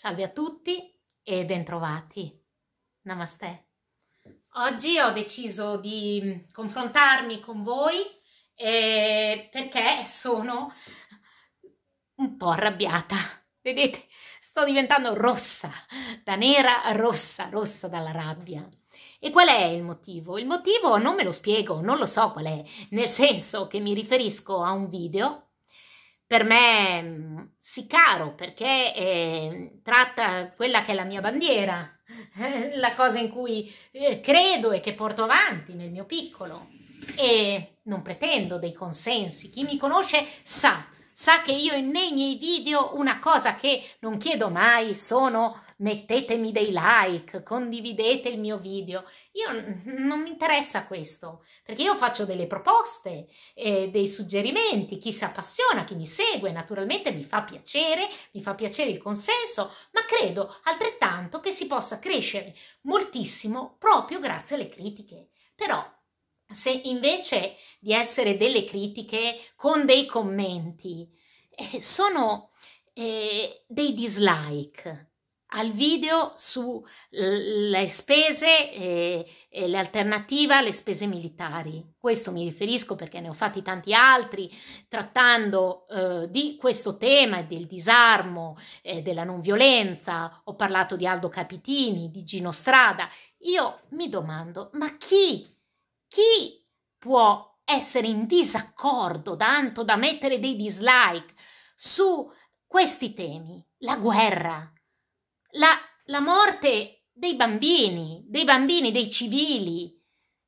Salve a tutti e bentrovati. Namaste. Oggi ho deciso di mm, confrontarmi con voi eh, perché sono un po' arrabbiata. Vedete, sto diventando rossa, da nera a rossa, rossa dalla rabbia. E qual è il motivo? Il motivo non me lo spiego, non lo so qual è, nel senso che mi riferisco a un video per me mm, sì caro perché eh, tratta quella che è la mia bandiera, la cosa in cui eh, credo e che porto avanti nel mio piccolo e non pretendo dei consensi. Chi mi conosce sa, sa che io nei miei video una cosa che non chiedo mai sono mettetemi dei like, condividete il mio video. Io non mi interessa questo, perché io faccio delle proposte, eh, dei suggerimenti, chi si appassiona, chi mi segue, naturalmente mi fa piacere, mi fa piacere il consenso, ma credo altrettanto che si possa crescere moltissimo proprio grazie alle critiche. Però se invece di essere delle critiche con dei commenti, eh, sono eh, dei dislike, al video sulle spese eh, e, e l'alternativa alle spese militari. Questo mi riferisco perché ne ho fatti tanti altri trattando eh, di questo tema e del disarmo, eh, della non violenza. Ho parlato di Aldo Capitini, di Gino Strada. Io mi domando, ma chi, chi può essere in disaccordo tanto da mettere dei dislike su questi temi? La guerra, la, la morte dei bambini, dei bambini, dei civili,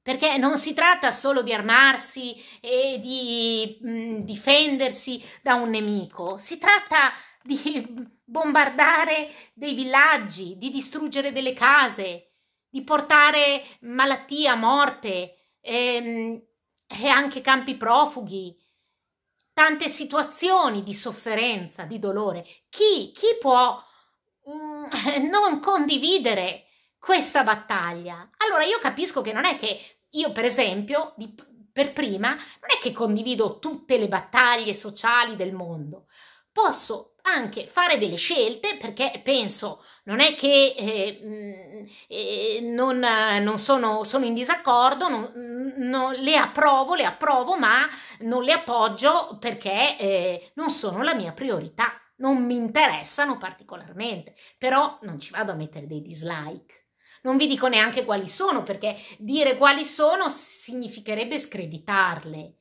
perché non si tratta solo di armarsi e di mh, mm, difendersi da un nemico, si tratta di bombardare dei villaggi, di distruggere delle case, di portare malattia, morte ehm, e anche campi profughi, tante situazioni di sofferenza, di dolore. Chi, chi può Mm, non condividere questa battaglia. Allora io capisco che non è che io, per esempio, di, per prima, non è che condivido tutte le battaglie sociali del mondo. Posso anche fare delle scelte perché penso non è che eh, mm, eh, non, non sono, sono, in disaccordo, non, mm, non, le approvo, le approvo, ma non le appoggio perché eh, non sono la mia priorità non mi interessano particolarmente, però non ci vado a mettere dei dislike. Non vi dico neanche quali sono, perché dire quali sono significherebbe screditarle.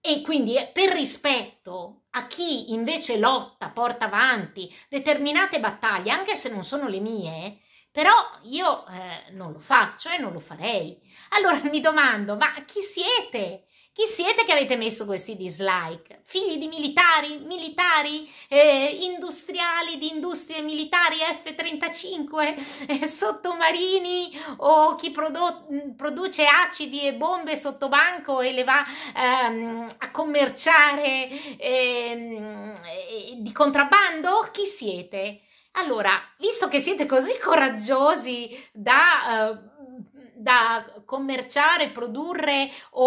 E quindi eh, per rispetto a chi invece lotta, porta avanti determinate battaglie, anche se non sono le mie, però io eh, non lo faccio e non lo farei. Allora mi domando, ma chi siete? Chi siete che avete messo questi dislike? Figli di militari, militari, eh, industriali di industrie militari F-35, eh, sottomarini o chi produ- produce acidi e bombe sotto banco e le va ehm, a commerciare ehm, eh, di contrabbando? Chi siete? Allora, visto che siete così coraggiosi da... Eh, da commerciare, produrre o,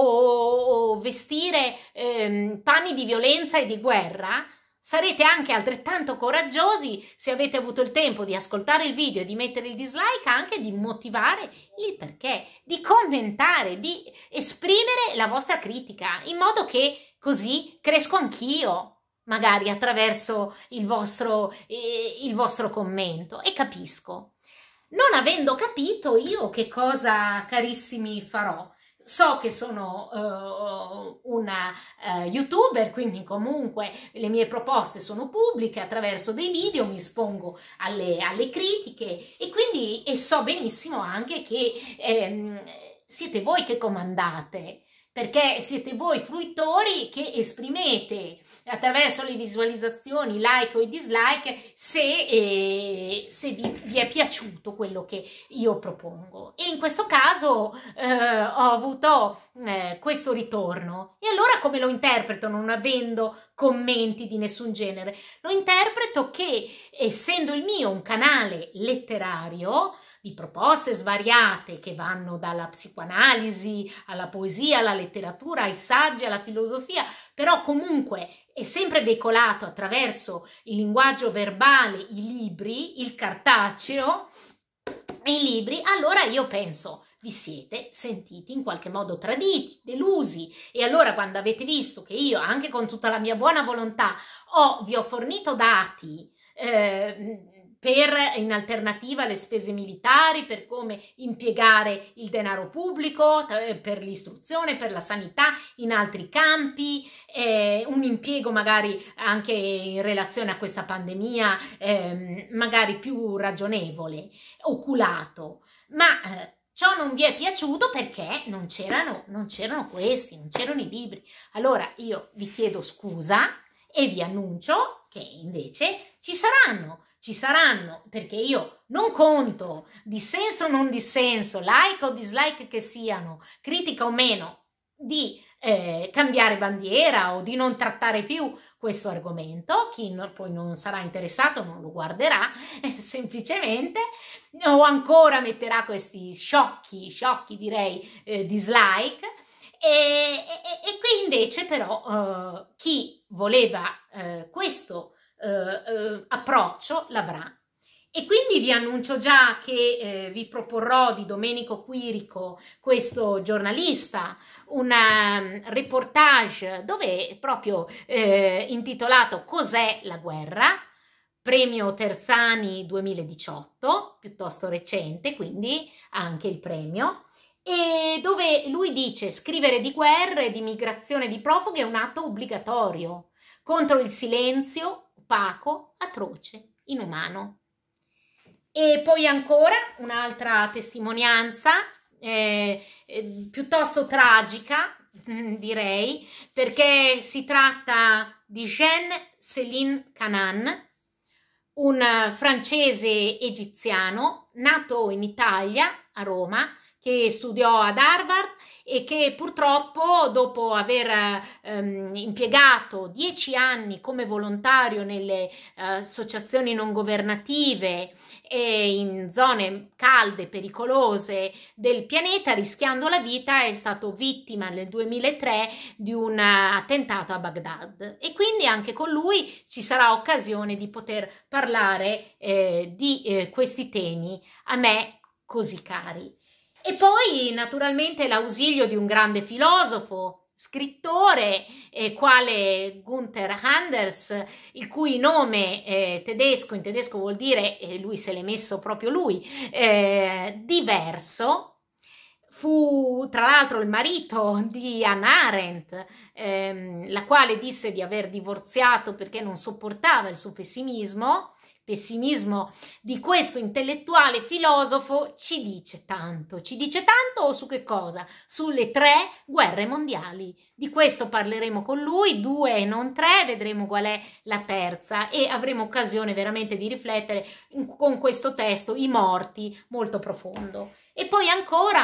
o vestire ehm, panni di violenza e di guerra, Sarete anche altrettanto coraggiosi se avete avuto il tempo di ascoltare il video di mettere il dislike, anche di motivare il perché, di commentare, di esprimere la vostra critica, in modo che così cresco anch'io, magari attraverso il vostro, eh, il vostro commento e capisco non avendo capito io che cosa, carissimi, farò. So che sono uh, una uh, youtuber, quindi comunque le mie proposte sono pubbliche attraverso dei video, mi espongo alle, alle critiche e quindi e so benissimo anche che ehm, siete voi che comandate perché siete voi fruitori che esprimete attraverso le visualizzazioni, like o i dislike, se, eh, se vi, vi, è piaciuto quello che io propongo. E in questo caso eh, ho avuto eh, questo ritorno. E allora come lo interpreto non avendo commenti di nessun genere? Lo interpreto che, essendo il mio un canale letterario, di proposte svariate che vanno dalla psicoanalisi alla poesia, alla letteratura, ai saggi, alla filosofia, però comunque è sempre veicolato attraverso il linguaggio verbale, i libri, il cartaceo, i libri, allora io penso vi siete sentiti in qualche modo traditi, delusi e allora quando avete visto che io anche con tutta la mia buona volontà ho, vi ho fornito dati eh, per in alternativa alle spese militari, per come impiegare il denaro pubblico, eh, per l'istruzione, per la sanità, in altri campi, eh, un impiego magari anche in relazione a questa pandemia, eh, magari più ragionevole, oculato, ma eh, Ciò non vi è piaciuto perché non c'erano, non c'erano questi, non c'erano i libri. Allora io vi chiedo scusa e vi annuncio che invece ci saranno ci saranno, perché io non conto dissenso o non dissenso, like o dislike che siano, critica o meno, di eh, cambiare bandiera o di non trattare più questo argomento. Chi no, poi non sarà interessato non lo guarderà eh, semplicemente o ancora metterà questi sciocchi, sciocchi direi, eh, dislike. E, e, e, qui invece però eh, chi voleva eh, questo eh, eh, approccio l'avrà. E quindi vi annuncio già che eh, vi proporrò di Domenico Quirico, questo giornalista, un ehm, reportage dove è proprio eh, intitolato Cos'è la guerra? Premio Terzani 2018, piuttosto recente, quindi anche il premio e dove lui dice scrivere di guerre, di migrazione, di profughi è un atto obbligatorio contro il silenzio, opaco, atroce, inumano. E poi ancora un'altra testimonianza eh, eh piuttosto tragica, direi, perché si tratta di Jean Céline Canan, un francese egiziano nato in Italia, a Roma, che studiò ad Harvard e che purtroppo dopo aver ehm, impiegato dieci anni come volontario nelle eh, associazioni non governative e in zone calde, pericolose del pianeta, rischiando la vita, è stato vittima nel 2003 di un attentato a Baghdad. E quindi anche con lui ci sarà occasione di poter parlare eh, di eh, questi temi a me così cari. E poi naturalmente l'ausilio di un grande filosofo, scrittore, eh, quale Gunther Anders, il cui nome eh, tedesco in tedesco vuol dire, eh, lui se l'è messo proprio lui, eh, diverso, fu tra l'altro il marito di Anna Arendt, ehm, la quale disse di aver divorziato perché non sopportava il suo pessimismo pessimismo di questo intellettuale filosofo ci dice tanto. Ci dice tanto su che cosa? Sulle tre guerre mondiali. Di questo parleremo con lui, due e non tre, vedremo qual è la terza e avremo occasione veramente di riflettere in, con questo testo, I morti, molto profondo. E poi ancora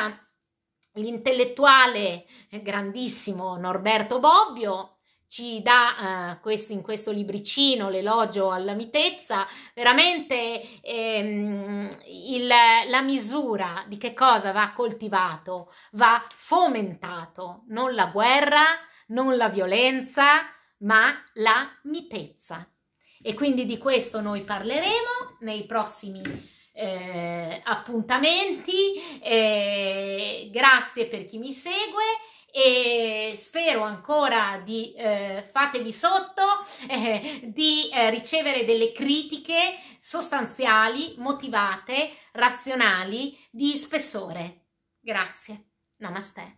l'intellettuale eh, grandissimo Norberto Bobbio ci dà eh, questo, in questo libricino l'elogio alla mitezza, veramente ehm, il, la misura di che cosa va coltivato, va fomentato, non la guerra, non la violenza, ma la mitezza. E quindi di questo noi parleremo nei prossimi eh, appuntamenti, eh, grazie per chi mi segue e spero ancora di eh, fatevi sotto, eh, di eh, ricevere delle critiche sostanziali, motivate, razionali, di spessore. Grazie. Namaste.